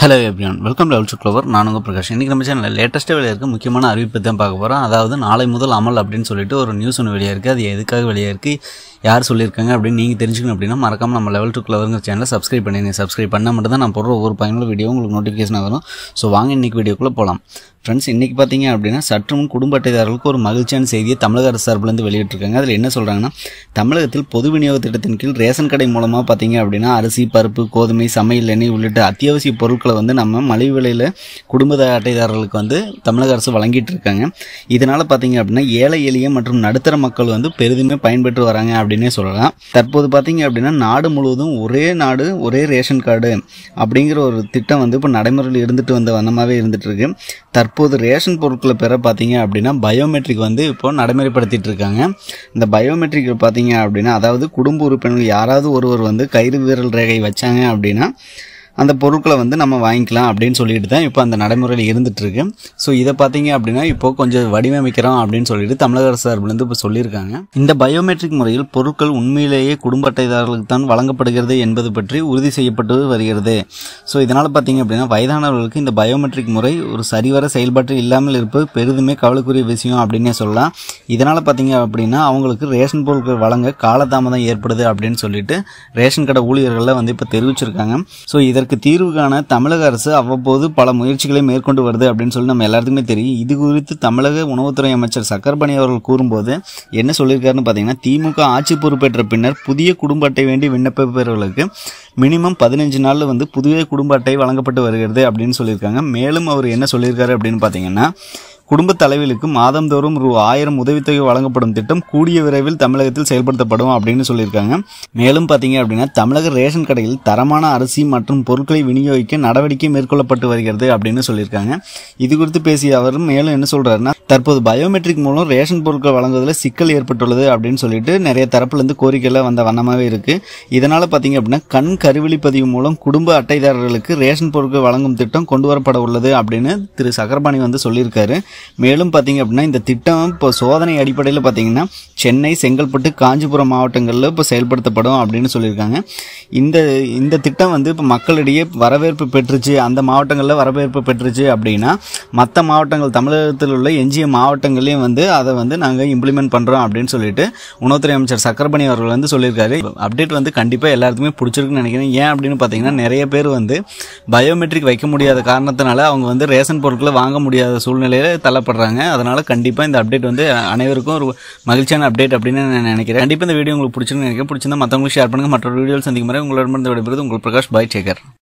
hello everyone welcome லெவல் சுக்லவர் நான் உங்கள் பிரகாஷ் இன்றைக்கி நம்ம சேனலில் லேட்டஸ்ட்டாக வெளியே இருக்க முக்கியமான அறிவிப்பு தான் பார்க்க போகிறோம் அதாவது நாளை முதல் அமல் அப்படின்னு சொல்லிட்டு ஒரு நியூஸ் ஒன்று வெளியாக இருக்குது அது எதுக்காக வெளியாக இருக்குது யார் சொல்லியிருக்காங்க அப்படின்னு நீங்கள் தெரிஞ்சுக்கணும் அப்படின்னா மறக்காமல் நம்ம லெவல் சுக்லவருங்கிற சேனலை சப்ஸ்கிரைப் பண்ணிடுங்க சப்ஸ்கிரைப் பண்ணால் மட்டும் தான் நான் போடுற ஒவ்வொரு பயனுள்ள வீடியோ உங்களுக்கு நோட்டிஃபிகேஷன் வரும் ஸோ வாங்க இன்றைக்கி வீடியோக்குள்ளே போகலாம் ஃப்ரெண்ட்ஸ் இன்றைக்கி பார்த்தீங்க அப்படின்னா சற்றும் குடும்ப அட்டைதாரர்களுக்கு ஒரு மகிழ்ச்சியான செய்தியை தமிழக அரசு சார்பிலேருந்து வெளியிட்டிருக்காங்க அதில் என்ன சொல்கிறாங்கன்னா தமிழகத்தில் பொது விநியோக திட்டத்தின் கீழ் ரேஷன் கடை மூலமாக பார்த்தீங்க அப்படின்னா அரிசி பருப்பு கோதுமை சமையல் எண்ணெய் உள்ளிட்ட அத்தியாவசிய பொருட்களை வந்து நம்ம மலிவு விலையில் குடும்ப அட்டைதாரர்களுக்கு வந்து தமிழக அரசு வழங்கிட்டு இருக்காங்க இதனால் பார்த்தீங்க அப்படின்னா ஏழை எளிய மற்றும் நடுத்தர மக்கள் வந்து பெரிதுமே பயன்பெற்று வராங்க அப்படின்னே சொல்லலாம் தற்போது பார்த்தீங்க அப்படின்னா நாடு முழுவதும் ஒரே நாடு ஒரே ரேஷன் கார்டு அப்படிங்கிற ஒரு திட்டம் வந்து இப்போ நடைமுறையில் இருந்துட்டு வந்த வண்ணமாகவே இருந்துகிட்ருக்கு இருக்கு தற்போது இப்போது ரேஷன் பொருட்களை பெற பார்த்தீங்க அப்படின்னா பயோமெட்ரிக் வந்து இப்போ நடைமுறைப்படுத்திட்டு இருக்காங்க இந்த பயோமெட்ரிக் பார்த்தீங்க அப்படின்னா அதாவது குடும்ப உறுப்பினர்கள் யாராவது ஒருவர் வந்து கயிறு விரல் ரேகை வச்சாங்க அப்படின்னா அந்த பொருட்களை வந்து நம்ம வாங்கிக்கலாம் அப்படின்னு சொல்லிட்டு தான் இப்போ அந்த நடைமுறையில் இருந்துகிட்ருக்கு ஸோ இதை பார்த்தீங்க அப்படின்னா இப்போ கொஞ்சம் வடிவமைக்கிறோம் அப்படின்னு சொல்லிட்டு தமிழக அரசு சார்பிலிருந்து இப்போ சொல்லியிருக்காங்க இந்த பயோமெட்ரிக் முறையில் பொருட்கள் உண்மையிலேயே குடும்ப அட்டைதாரர்களுக்கு தான் வழங்கப்படுகிறது என்பது பற்றி உறுதி செய்யப்பட்டு வருகிறது ஸோ இதனால் பார்த்தீங்க அப்படின்னா வயதானவர்களுக்கு இந்த பயோமெட்ரிக் முறை ஒரு சரிவர செயல்பாட்டு இல்லாமல் இருப்பது பெரிதுமே கவலைக்குரிய விஷயம் அப்படின்னே சொல்லலாம் இதனால் பார்த்தீங்க அப்படின்னா அவங்களுக்கு ரேஷன் பொருட்கள் வழங்க காலதாமதம் ஏற்படுது அப்படின்னு சொல்லிட்டு ரேஷன் கடை ஊழியர்களில் வந்து இப்போ தெரிவிச்சிருக்காங்க ஸோ இதற்கு இதற்கு தீர்வு காண தமிழக அரசு அவ்வப்போது பல முயற்சிகளை மேற்கொண்டு வருது அப்படின்னு சொல்லி நம்ம எல்லாருக்குமே தெரியும் இது குறித்து தமிழக உணவுத்துறை அமைச்சர் சக்கர்பணி அவர்கள் கூறும்போது என்ன சொல்லியிருக்காருன்னு பார்த்தீங்கன்னா திமுக ஆட்சி பொறுப்பேற்ற பின்னர் புதிய குடும்ப அட்டை வேண்டி விண்ணப்பிப்பவர்களுக்கு மினிமம் பதினஞ்சு நாளில் வந்து புதிய குடும்ப அட்டை வழங்கப்பட்டு வருகிறது அப்படின்னு சொல்லியிருக்காங்க மேலும் அவர் என்ன சொல்லியிருக்காரு அப்படின்னு பார்த்தீங்கன்னா குடும்ப தலைவிகளுக்கு மாதந்தோறும் ரூ ஆயிரம் உதவித்தொகை வழங்கப்படும் திட்டம் கூடிய விரைவில் தமிழகத்தில் செயல்படுத்தப்படும் அப்படின்னு சொல்லியிருக்காங்க மேலும் பார்த்தீங்க அப்படின்னா தமிழக ரேஷன் கடையில் தரமான அரிசி மற்றும் பொருட்களை விநியோகிக்க நடவடிக்கை மேற்கொள்ளப்பட்டு வருகிறது அப்படின்னு சொல்லியிருக்காங்க இது குறித்து பேசிய அவர் மேலும் என்ன சொல்றாருன்னா தற்போது பயோமெட்ரிக் மூலம் ரேஷன் பொருட்கள் வழங்குவதில் சிக்கல் ஏற்பட்டுள்ளது அப்படின்னு சொல்லிட்டு நிறைய தரப்புலேருந்து கோரிக்கைலாம் வந்த வண்ணமாகவே இருக்கு இதனால பார்த்தீங்க அப்படின்னா கண் கருவிழி பதிவு மூலம் குடும்ப அட்டைதாரர்களுக்கு ரேஷன் பொருட்கள் வழங்கும் திட்டம் கொண்டு வரப்பட உள்ளது அப்படின்னு திரு சக்கரபாணி வந்து சொல்லியிருக்காரு மேலும் பார்த்திங்க அப்படின்னா இந்த திட்டம் இப்போ சோதனை அடிப்படையில் பார்த்திங்கன்னா சென்னை செங்கல்பட்டு காஞ்சிபுரம் மாவட்டங்களில் இப்போ செயல்படுத்தப்படும் அப்படின்னு சொல்லியிருக்காங்க இந்த இந்த திட்டம் வந்து இப்போ மக்களிடையே வரவேற்பு பெற்றுச்சு அந்த மாவட்டங்களில் வரவேற்பு பெற்றுச்சு அப்படின்னா மற்ற மாவட்டங்கள் தமிழகத்தில் உள்ள எஞ்சிய மாவட்டங்களையும் வந்து அதை வந்து நாங்கள் இம்ப்ளிமெண்ட் பண்ணுறோம் அப்படின்னு சொல்லிட்டு உணவுத்துறை அமைச்சர் சக்கரபணி அவர்கள் வந்து சொல்லியிருக்காரு அப்டேட் வந்து கண்டிப்பாக எல்லாருக்குமே பிடிச்சிருக்குன்னு நினைக்கிறேன் ஏன் அப்படின்னு பார்த்தீங்கன்னா நிறைய பேர் வந்து பயோமெட்ரிக் வைக்க முடியாத காரணத்தினால அவங்க வந்து ரேஷன் பொருட்களை வாங்க முடியாத சூழ்நிலையில் தள்ளப்படுறாங்க அதனால் கண்டிப்பாக இந்த அப்டேட் வந்து அனைவருக்கும் ஒரு மகிழ்ச்சியான அப்டேட் அப்படின்னு நான் நினைக்கிறேன் கண்டிப்பாக இந்த வீடியோ உங்களுக்கு பிடிச்சிருந்து நினைக்கிறேன் பிடிச்சிருந்தா மற்றவங்களுக்கு ஷேர் பண்ணுங்கள் மற்ற வீடியோ சந்திக்கும் மாதிரி உங்களோட விடைபெறுவது உங்கள் பிரகாஷ் பாய் சேகர்